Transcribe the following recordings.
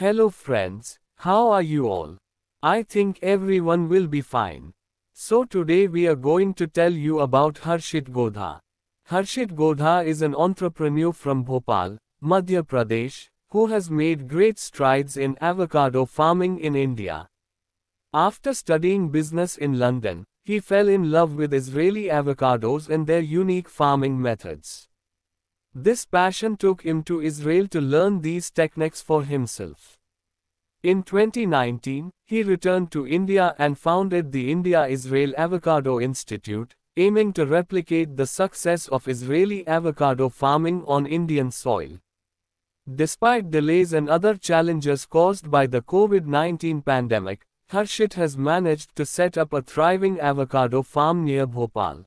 Hello friends, how are you all? I think everyone will be fine. So today we are going to tell you about Harshit Godha. Harshit Godha is an entrepreneur from Bhopal, Madhya Pradesh, who has made great strides in avocado farming in India. After studying business in London, he fell in love with Israeli avocados and their unique farming methods. This passion took him to Israel to learn these techniques for himself. In 2019, he returned to India and founded the India Israel Avocado Institute, aiming to replicate the success of Israeli avocado farming on Indian soil. Despite delays and other challenges caused by the COVID 19 pandemic, Harshit has managed to set up a thriving avocado farm near Bhopal.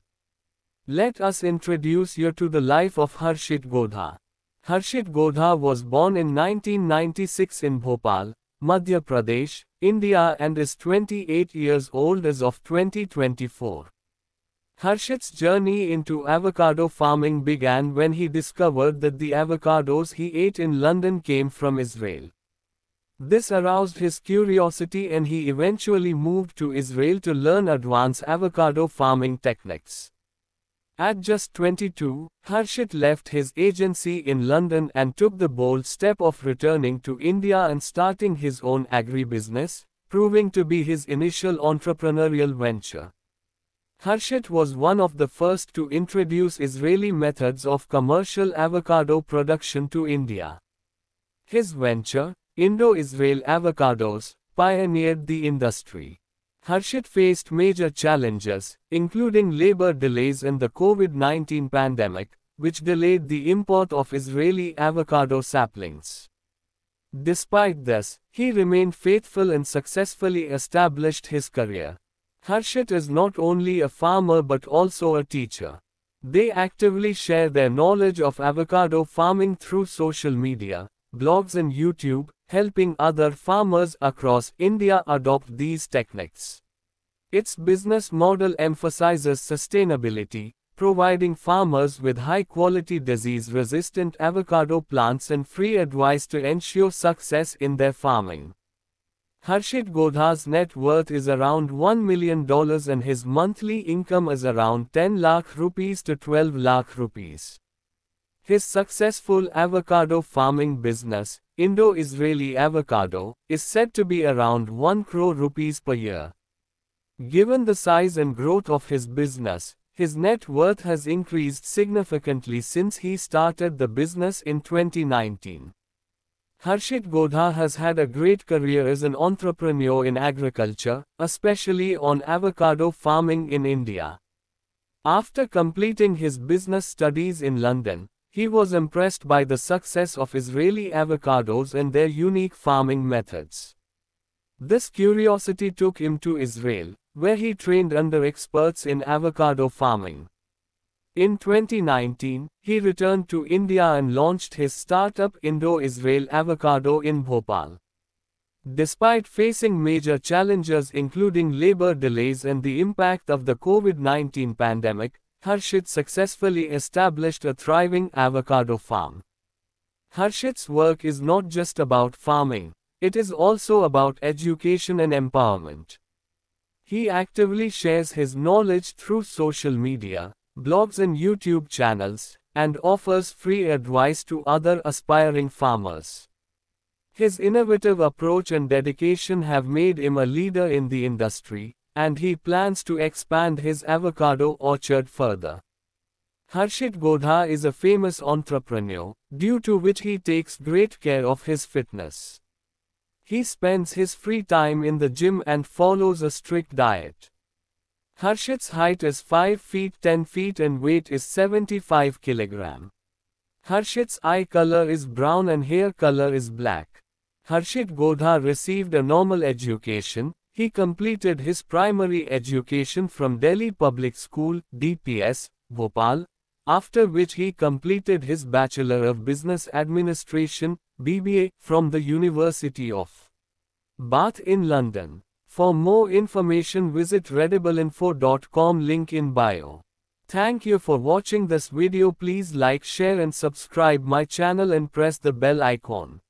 Let us introduce you to the life of Harshit Godha. Harshit Godha was born in 1996 in Bhopal, Madhya Pradesh, India and is 28 years old as of 2024. Harshit's journey into avocado farming began when he discovered that the avocados he ate in London came from Israel. This aroused his curiosity and he eventually moved to Israel to learn advanced avocado farming techniques. At just 22, Harshit left his agency in London and took the bold step of returning to India and starting his own agribusiness, proving to be his initial entrepreneurial venture. Harshit was one of the first to introduce Israeli methods of commercial avocado production to India. His venture, Indo-Israel Avocados, pioneered the industry. Harshit faced major challenges, including labor delays and the COVID-19 pandemic, which delayed the import of Israeli avocado saplings. Despite this, he remained faithful and successfully established his career. Harshit is not only a farmer but also a teacher. They actively share their knowledge of avocado farming through social media, blogs and YouTube, helping other farmers across India adopt these techniques. Its business model emphasizes sustainability, providing farmers with high-quality disease-resistant avocado plants and free advice to ensure success in their farming. Harshit Godha's net worth is around $1 million and his monthly income is around 10 lakh rupees to 12 lakh rupees. His successful avocado farming business, Indo-Israeli Avocado, is said to be around 1 crore rupees per year. Given the size and growth of his business, his net worth has increased significantly since he started the business in 2019. Harshit Godha has had a great career as an entrepreneur in agriculture, especially on avocado farming in India. After completing his business studies in London, he was impressed by the success of Israeli avocados and their unique farming methods. This curiosity took him to Israel, where he trained under experts in avocado farming. In 2019, he returned to India and launched his startup Indo-Israel Avocado in Bhopal. Despite facing major challenges including labor delays and the impact of the COVID-19 pandemic, Harshit successfully established a thriving avocado farm. Harshit's work is not just about farming, it is also about education and empowerment. He actively shares his knowledge through social media, blogs and YouTube channels, and offers free advice to other aspiring farmers. His innovative approach and dedication have made him a leader in the industry, and he plans to expand his avocado orchard further. Harshit Godha is a famous entrepreneur, due to which he takes great care of his fitness. He spends his free time in the gym and follows a strict diet. Harshit's height is 5 feet 10 feet and weight is 75 kg. Harshit's eye color is brown and hair color is black. Harshit Godha received a normal education, he completed his primary education from Delhi Public School, DPS, Bhopal, after which he completed his Bachelor of Business Administration, BBA, from the University of Bath in London. For more information visit readableinfo.com link in bio. Thank you for watching this video please like share and subscribe my channel and press the bell icon.